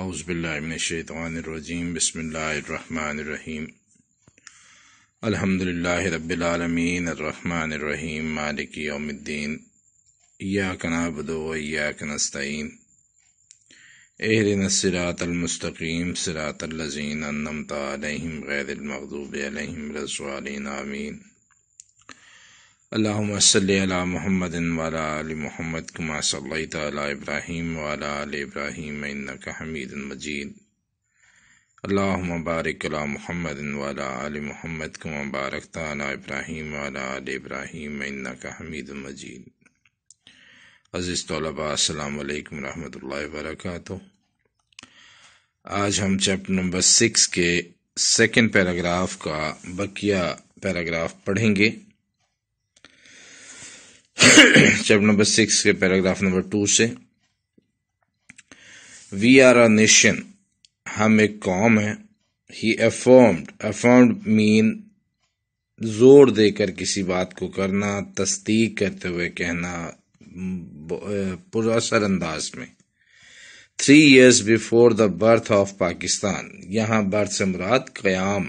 अउज़बिल्लिमिनशैतवानरजीम बसमीम अल्हम्दुलिल्लाह रबालमीन अर्रहमान अर्रहीम मालिक यौमिद्दीन इyyaka नअबुदु व इyyaka नस्ताईन इहदिनस सिरातल मुस्तकीम आमीन अल्लाम सल महमद वाल महमद कमा सल्ला इब्राहिम वाल इब्राहिम इनका हमीद मजीद अल्लाम बारिक महमद वाल महमद कमा बारक इब्राहिम वाल इब्राहिम इनका हमीद मजीद अज़ीज़ तलबा अल्लाम रहमतुल्लाहि वरकत आज हम चैप्टर नंबर सिक्स के सेकंड पैराग्राफ का बकिया पैराग्राफ पढ़ेंगे चैप्टर नंबर सिक्स के पैराग्राफ नंबर टू से वी आर अ नेशन हम एक कॉम है ही अफॉर्म्ड अफॉर्म्ड मीन जोर देकर किसी बात को करना तस्दीक करते हुए कहना पुरासर अंदाज में three years before the birth of Pakistan यहां बर्थ से मुराद क़याम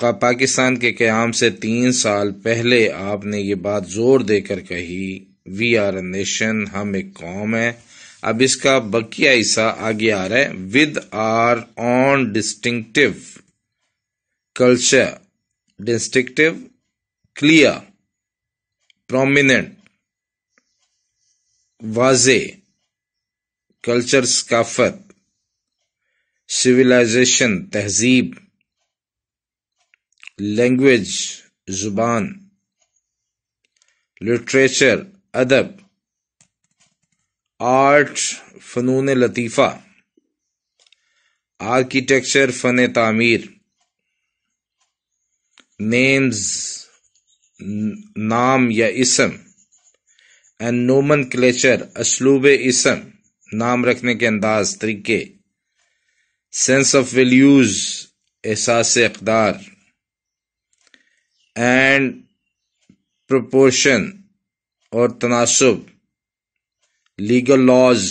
का पाकिस्तान के क्याम से तीन साल पहले आपने ये बात जोर देकर कही वी आर अ नेशन हम एक कौम है अब इसका बकिया हिस्सा आगे आ रहा है with our own distinctive culture distinctive clear prominent वाजे कल्चर सकाफत सिविलाइजेशन तहजीब लैंग्वेज ज़ुबान लिटरेचर अदब आर्ट फ़नून लतीफ़ा आर्किटेक्चर फ़न तामीर नेम्स नाम या इसम एंड नोमन क्लेचर असलूब इसम नाम रखने के अंदाज तरीके सेंस ऑफ वैल्यूज एहसास अकदार एंड प्रोपोर्शन और तनासब लीगल लॉज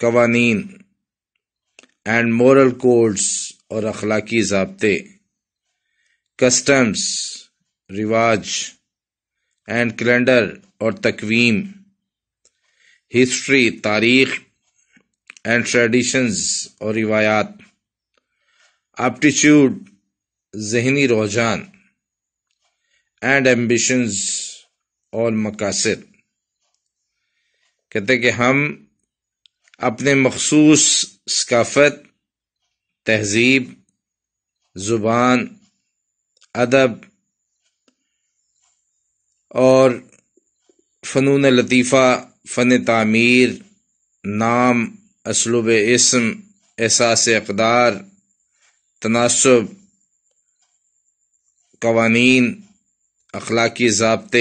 कवानीन एंड मॉरल कोड्स और अखलाकी जबते कस्टम्स रिवाज एंड कैलेंडर और तकवीम हिस्ट्री तारीख एंड ट्रेडिशंस और रिवायात एप्टीट्यूड जहनी रुझान एंड एम्बिशंस और मकासद कहते कि हम अपने मखसूस सकाफत तहजीब ज़ुबान अदब और फ़नून लतीफ़ा फ़न तामीर नाम असलूब इसम एहसास अकदार तनासब कवानीन अखलाकी जबते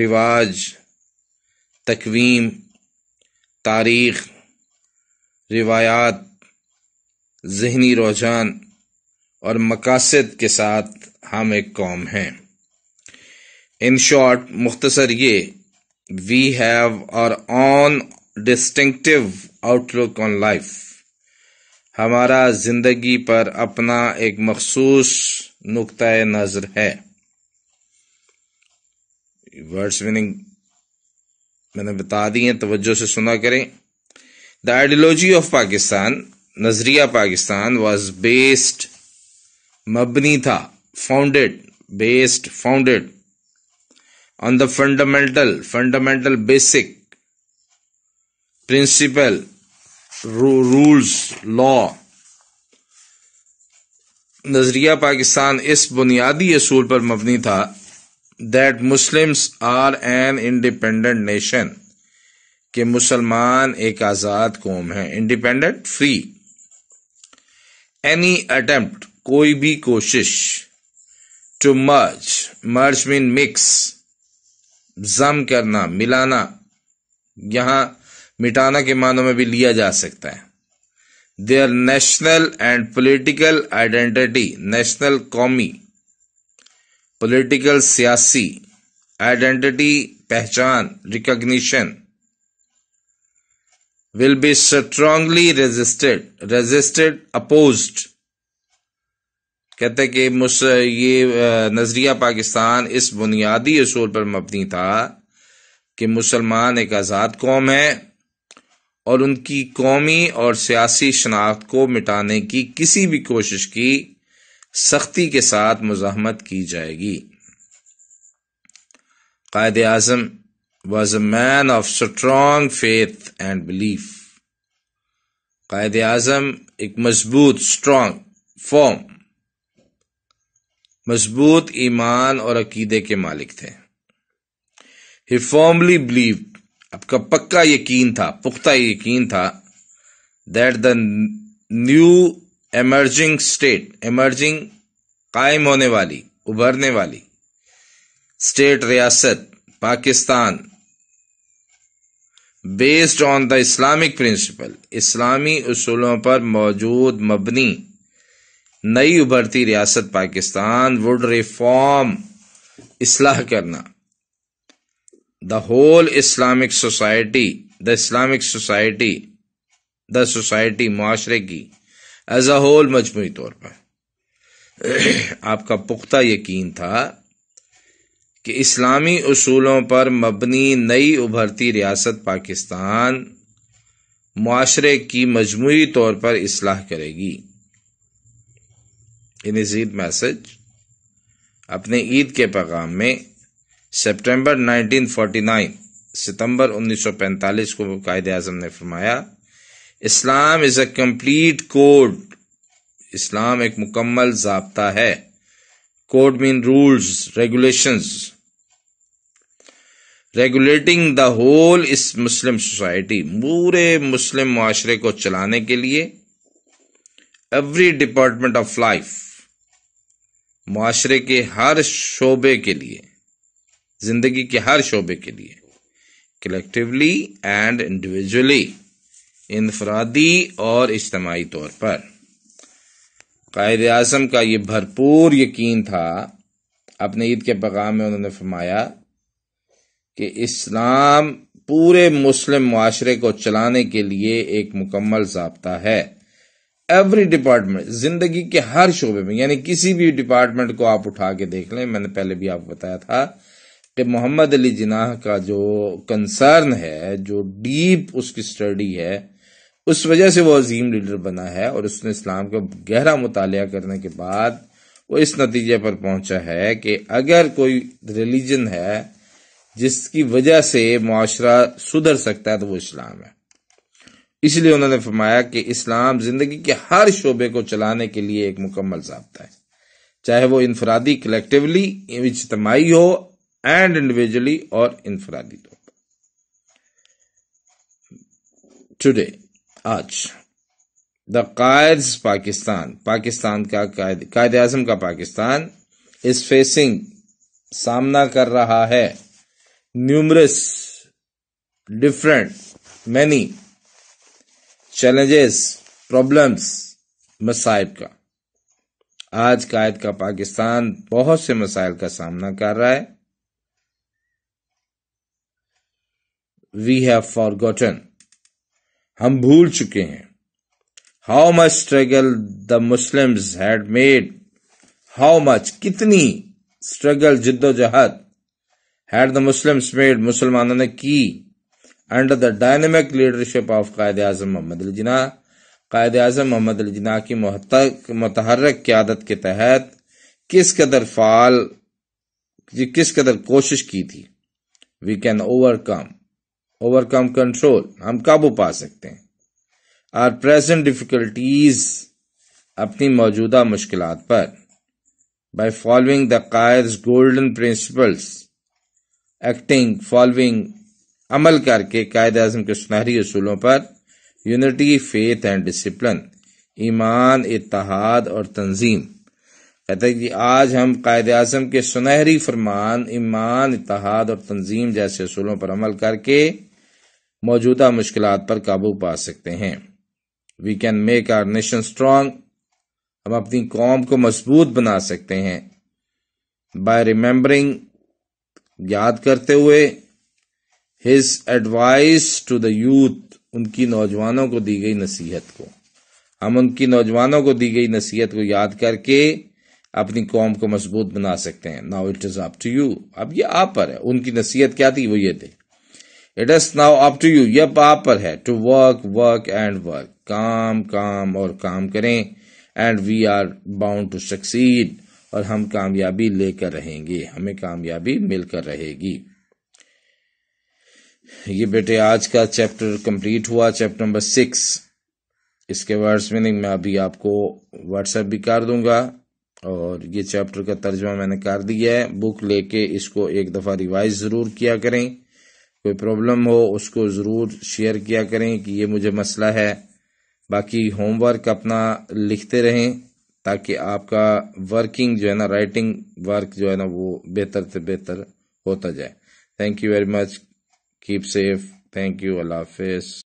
रिवाज तकवीम तारीख रिवायात जहनी रुझान और मकासद के साथ हम एक कौम हैं इन शॉर्ट मुख्तसर ये we have our own distinctive outlook on life हमारा ज़िंदगी पर अपना एक मखसूस नुकतः नज़र है वर्ड्स मीनिंग मैंने बता दी है तवज्जो से सुना करें द आइडियोलॉजी ऑफ पाकिस्तान नजरिया पाकिस्तान वॉज बेस्ड मबनी था founded based founded on the fundamental fundamental basic principle rules law नजरिया पाकिस्तान इस बुनियादी असूल पर मबनी था that Muslims are an independent nation के मुसलमान एक आज़ाद कौम है इंडिपेंडेंट फ्री एनी अटेम्प्ट कोई भी कोशिश to merge merge mean mix जम करना मिलाना यहां मिटाना के मानों में भी लिया जा सकता है their national and political identity national कौमी पॉलिटिकल सियासी आइडेंटिटी पहचान recognition will be strongly resisted resisted oppose कहते कि ये नज़रिया पाकिस्तान इस बुनियादी असूल पर मबनी था कि मुसलमान एक आज़ाद कौम है और उनकी कौमी और सियासी शनाख्त को मिटाने की किसी भी कोशिश की सख्ती के साथ मुजामत की जाएगी Quaid Azam was a man of strong faith and belief Quaid Azam एक मजबूत स्ट्रॉन्ग फॉर्म मजबूत ईमान और अकीदे के मालिक थे ही फॉर्मली बिलीव आपका पक्का यकीन था पुख्ता यकीन था that the new emerging state emerging कायम होने वाली उभरने वाली स्टेट रियासत Pakistan based on the Islamic principle इस्लामी असूलों पर मौजूद मबनी नई उभरती रियासत पाकिस्तान वुड रिफॉर्म इसलाह करना the whole Islamic society the Islamic society the society माशरे की एज अ होल मजमू तौर पर आपका पुख्ता यकीन था कि इस्लामी असूलों पर मबनी नई उभरती रियासत पाकिस्तान माशरे की मजमू तौर पर इसलाह करेगी इन ईद मैसेज अपने ईद के पैगाम में सितंबर 1949 सितंबर 1945 को कायद आजम ने फरमाया Islam is a complete code इस्लाम एक मुकम्मल जबता है code mean rules regulations regulating the whole इस मुस्लिम सोसाइटी पूरे मुस्लिम माशरे को चलाने के लिए एवरी डिपार्टमेंट ऑफ लाइफ माशरे के हर शोबे के लिए जिंदगी के हर शोबे के लिए कलेक्टिवली एंड इंडिविजुअली इनफरादी और इज्तमाही तौर पर कायद आजम का ये भरपूर यकीन था अपने ईद के पैगाम में उन्होंने फरमाया कि इस्लाम पूरे मुस्लिम माशरे को चलाने के लिए एक मुकम्मल जबता है एवरी डिपार्टमेंट जिंदगी के हर शोबे में यानी किसी भी डिपार्टमेंट को आप उठा के देख लें मैंने पहले भी आपको बताया था कि मोहम्मद अली जिनाह का जो कंसर्न है जो डीप उसकी स्टडी है उस वजह से वो अजीम लीडर बना है और उसने इस्लाम का गहरा मुताल करने के बाद वो इस नतीजे पर पहुंचा है कि अगर कोई रिलीजन है जिसकी वजह से माशरा सुधर सकता है तो वो इस्लाम है इसलिए उन्होंने फरमाया कि इस्लाम जिंदगी के हर शोबे को चलाने के लिए एक मुकम्मल जबता है चाहे वो इनफरादी कलेक्टिवली इजतमाही हो एंड इंडिविजुअली और इनफरादी तौर पर टुडे आज द कायद पाकिस्तान पाकिस्तान का कायद आजम का पाकिस्तान इज फेसिंग सामना कर रहा है numerous different many challenges problems मसाइब का आज कायद का पाकिस्तान बहुत से मसाइल का सामना कर रहा है वी हैव फॉर गॉटन हम भूल चुके हैं how much struggle the Muslims had made how much कितनी स्ट्रगल जिद्दोजहद हैड द मुस्लिम्स मेड मुसलमानों ने की under the dynamic leadership of Quaid Azam Mohammad Ali Jinnah Quaid Azam Mohammad Ali Jinnah की मतहरक क्यादत के तहत किस कदर फाल किस कदर कोशिश की थी we can overcome overcome control हम काबू पा सकते हैं आर प्रेजेंट डिफिकल्टीज अपनी मौजूदा मुश्किल पर by following the Quaid's golden principles acting following अमल करके कायद अजम के सुनहरी असूलों पर यूनिटी फेथ एंड डिसिप्लिन ईमान इतिहाद और तंजीम कहते हैं कि आज हम कायद अजम के सुनहरी फरमान ईमान इतिहाद और तंजीम जैसे असूलों पर अमल करके मौजूदा मुश्किल पर काबू पा सकते हैं we can make our nation strong हम अपनी कौम को मजबूत बना सकते हैं बाय रिमेंबरिंग याद करते हुए his advice to the youth उनकी नौजवानों को दी गई नसीहत को हम उनकी नौजवानों को दी गई नसीहत को याद करके अपनी कौम को मजबूत बना सकते हैं now it is up to you अब ये आप पर है उनकी नसीहत क्या थी वो ये थी it is now up to you यह आप पर है to work work and work काम काम और काम करें and we are bound to succeed और हम कामयाबी लेकर रहेंगे हमें कामयाबी मिलकर रहेगी ये बेटे आज का चैप्टर कंप्लीट हुआ चैप्टर नंबर सिक्स इसके वर्ड्स मीनिंग मैं अभी आपको व्हाट्सएप भी कर दूंगा और ये चैप्टर का तर्जमा मैंने कर दिया है बुक लेके इसको एक दफ़ा रिवाइज ज़रूर किया करें कोई प्रॉब्लम हो उसको ज़रूर शेयर किया करें कि ये मुझे मसला है बाकी होमवर्क अपना लिखते रहें ताकि आपका वर्किंग जो है ना राइटिंग वर्क जो है ना वो बेहतर से बेहतर होता जाए thank you very much keep safe thank you अल्लाह हाफिज़